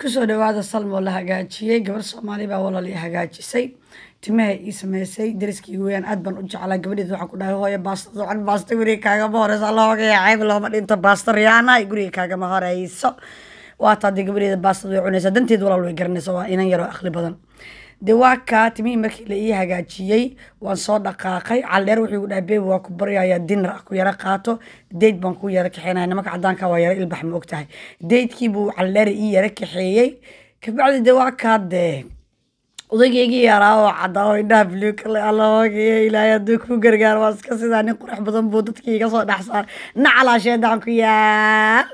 kusoo dhawaada salmo la hagaajiyey gabar soomaali baa walaalii hagaajisay timaha ii sameysay dariskii weyaan aad baan u jeclaa gabadheed waxaan ku dhahay hooyo baasta dabcan baasta guriga kaagama horeysa loogaya cayb looma dhinto baasta riyaana ay guriga kaagama horeyso waata haddii gabadheeda baastad way cunaysaa danteed walaal way garanaysa waa inan yaroo akli badan de waa timihii markii la ii hagaajiyey waan soo dhaqaaqay calleer wuxuu igu dhahay bebi waa ku baryayaa dinar ku yaro qaato dayd baan ku yaro kaxeynaya nimanka caddaanka waa yaro ilbax ma ogtahay daydkii buu calleera ii yaro kaxeeyey kabacdi de dee odaygaygii yaraa oo caddaa indhaha bluukale alamaagaya ah ilaahay hadduu ku gargaar waa iska sidaa nin qurux badan buu dadkii iga soo dhexsaar nacalaasheedaan ku yaal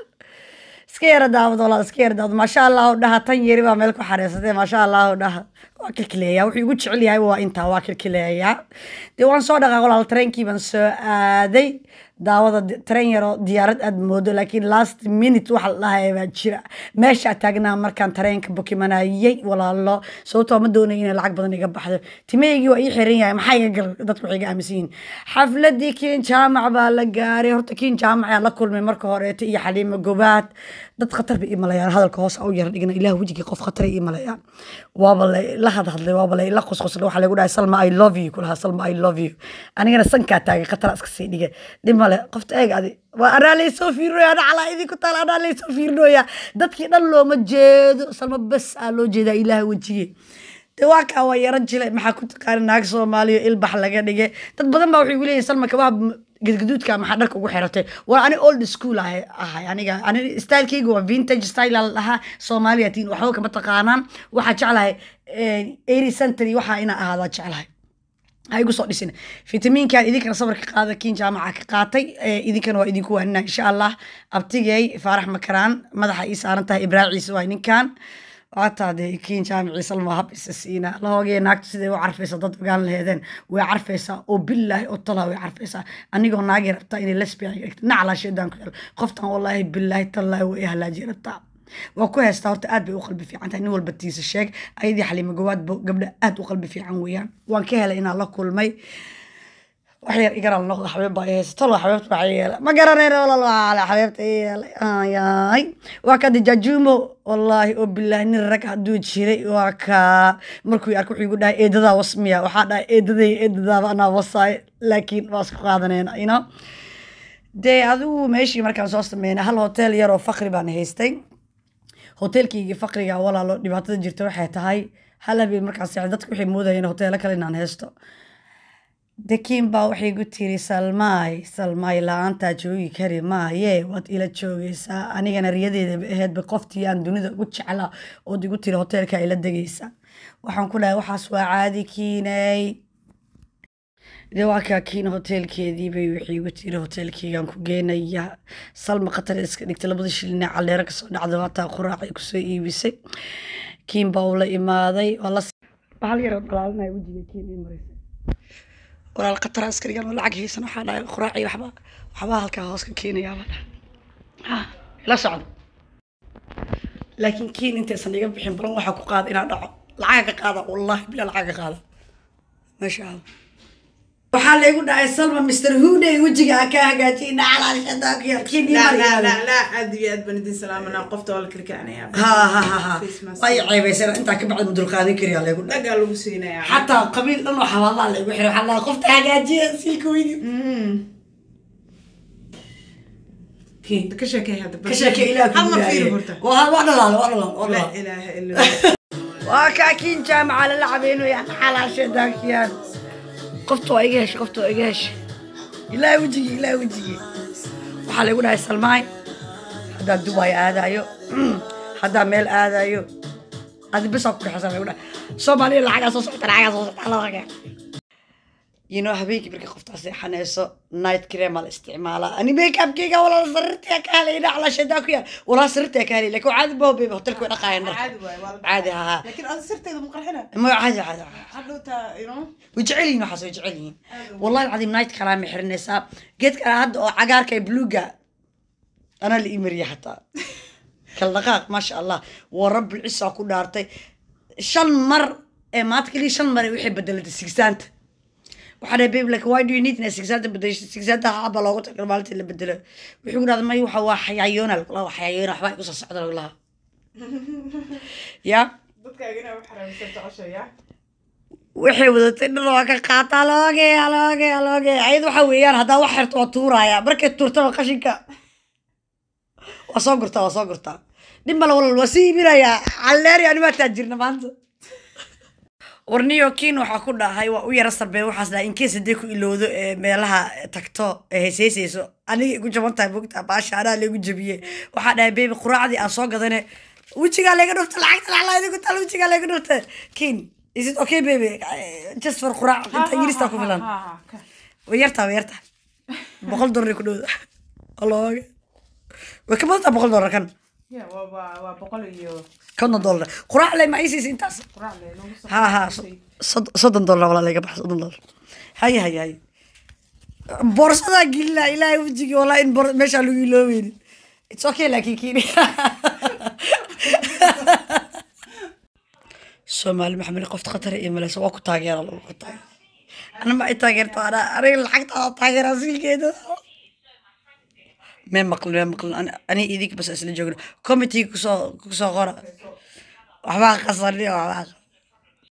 iska yara daawad walaal iska yara daawad maasha allahu dhaha tan yari baa meel ku xareysatay maasha allah dhaha waa kilkileeya wuxuu igu jecel yahay waa intaa waa kilkileeya dee waan soo dhaqaa walaal tareenkii baan soo aaday daawada tren yaroo diyaarad aad moodo laakiin last minute waxa la dhahaya baa jira meesha taagnaa markaan tareenka bukimanayay walaalo sababtoo ma doonay inay lacag badan iga baxdo timahaygii waa ii xiran yahay maxaa iga gal dadku waxay iga aaminsan yihin xafladii kiin jaamac baa la gaaray horta kiin jaamac yaa la kulmay marka horeeto iyo xaliimo gobaad dad khatar bay imalayaan hadalka hoos u yara dhigna ilaah wejigii qof khatar ay imalayaan waaba la hadhadlay waaba la ila qusquslay waxaa lagu dhahay salma i love you kulahaa salma i love you anigana sankaa taagay khatara iska sii dhigay dhib male qofta eeg adi waa anaa laysoo fiirinoya ana calaa idinku taal anaa laysoo fiirinoya dadkii dhan looma jeedo salma bes aa loo jeedaa ilaaha wejige de waa kaa waa maxaa ku taqaana naag soomaaliya ilbax laga dhige dad badan baa waxay igu salma kabaab gadgaduudka maxaa dharka ugu xiratay war ani old school ah ahay aniga ani stylekayga waa vintage style la soomaaliya tiin waxba kama taqaanaan waxaa jeclahay eh, eighty century waxaa inaa ahaadaa jeclahay ha soo dhisin fitamiinkan idinkana sabarka qaada kiin jaamaca ka qaatay eh, idinkana waa idinku wahanina insha allah abtigey faarax makaraan madaxa ii saaran tahay ibraaciisa waay ninkan waataa kiin jaamiciisa lama hab isa siina lahoogee naagtu siday u carfaysa dad ogaan laheedeen way carfaysaa oo billaahi oo talaa way carfaysaa anigoo naagay rabtaa inay lesbian naclaa shaydaan ku yel qoftan wallaahi billaahi tallaahi way halaaji rabtaa waa ku heystaa horta aad bay u qalbi fiican tahay nin walba tiisa sheeg ayadii xaliimo gawaadba gabdha aad u qalbi fiican weeyaan waan ka helay inaan la kulmay waxyar igaral noqda xabiibbaa haysato la xabiibta waxa yeela ma garanayna walaalaala xabiibta yeelay ayaay waa ka dijaajuumo wallaahi oo bilaahi nin rag hadduu jiray waa kaa markuu arko wuxuu igu dhahay eedadaa wasmiya waxaa dhahay eedaday eedadaaba anaa wasaayo laakiin waa isku qaadanayna ina dee adigu meeshii markaan soo sameynay hal hotel yaroo fakri baan haystay hoteelkaygii faqriga walaalo dhibaatada jirta waxay tahay hal habeen markaas dadka waxay moodayeen hoteelo kale inaan heesto dakiin baa waxay igu tiri salmaay salmaay la-aantaa joogi kari maaye waad ila joogeysaa anigana riyadeedaba aheedba qoftii aan dunida ugu jecla ood igu tiri hoteelka ila degeysaa waxaan ku dhahay waxaas waa caadi kiinay de waa hoteelkeediibay wixii igu tiri hoteelkeygaan ku geenaya salma khatar iska dhigtay labada shilina caleero kasoo dhacda waataa quraac ay kusoo iibisay kiin baa ula imaaday bahal yaroo walaal khataraa iska oo lacag haysan waxaa dhahay quraacii waxba waxbaa halkaa hoos ka ah, la socdo laakiin kiin intaysan iga bixin balan waxaa ku qaada inaa dhaco lacaga qaada wallaahi bilaa lacaga qaada meesha aada waxaa laygu dhacay salma mr hune wejiga ka hagaajiyay dhaclaalshadaakiyarkinwaay intaa ka bacdi mudulqaadan kariyaa xataa qabiil dhan oo xabaallaa laygu xiray waxaa lahaa qofta hagaajiya silka weydi waa kaakiin jaamaca lala cabeynaya xalaasha daakiyaan qofta waa iga heshay qofta waa iga heshay ilaahay wejigii ilaahay wejigii waxaa laygu dhahay salmaay haddaan dubaay aadaayo haddaan meel aadaayo adi bisaa ku kaxaysan laygu dhahay soomaaliya lacagaa soo socota lacagaa soo socota lacagaa yino habeenkii markii qoftaa seexanayso night crema la isticmaalaa ani makeupkeyga walaa sarirtaa ka helay ina calaasha hadaa ku yaal walaa sarirtaa ka helay lakin caadi bao beba hotelka way dhaqaayeen caadi haa ma caadi caadi way jecel yihin waxaas way jecel yihin wallahi alcadiim night kalaa mixirinaysaa geedka hadda oo cagaarka ee bluga anaa la ii xataa kal dhaqaaq maasha allah waa rabbi cisaa ku dhaartay shan mar ee maanta shan mar ee waxay bedelatay sigisaanta waxaan bab like why do you need in sixada bedesho sixada haba loogu talagalay maalinta la bedelo wuxuu ku dhahday may waxa waa xayayoona la waa xayayoona waxba igu soo socda laha ya waxay wadatay dhir waa ka qaataa looge looge looge ayad waxa weeyaan haddaa wax xirto waa tuuraya markay tuurtaba qashinka waa soo gurtaa waa soo gurtaa dhib walal waa sii iminayaa calleeri anima taajirna maanta kin waxaa ku dhahay waa u yara sarbe waxaasdha inkeys hadee ku ilowdo ee eh, meelaha eh, tagto ee eh, heeseyseyso aniga igu jaban tahay mogta baasha laygu jabiye waxaa dhahay bebi quraacdii aan soo gadane wejigaa layga dhufta lacagta laclaadi ku taal wejigaa layga dhufta kin is it okay baby just for quraac inta ingiriista ku filan way yartaa boqol dollar ku dhowda olooge way ka badantaa boqol dollar kan konton doolar quraacle ma iisiis intaas ha ha soddon doolar walaa laga baxa soddon doolar hay hay hay boorsadaa gelina ilaahay wejigii walaa in meeshaa lagu iloobeynin its okay laakiin kiini soomaali maxamed qofta khatara iyo maleysa waa ku taageera lagu taageera anama i taageerta aniga lacagtaa taageeraa silkeeda من مقل أنا أنا إيديك بس أسلم جوجل كوميتي كسا كسا غرا وحباك قصر لي وحباك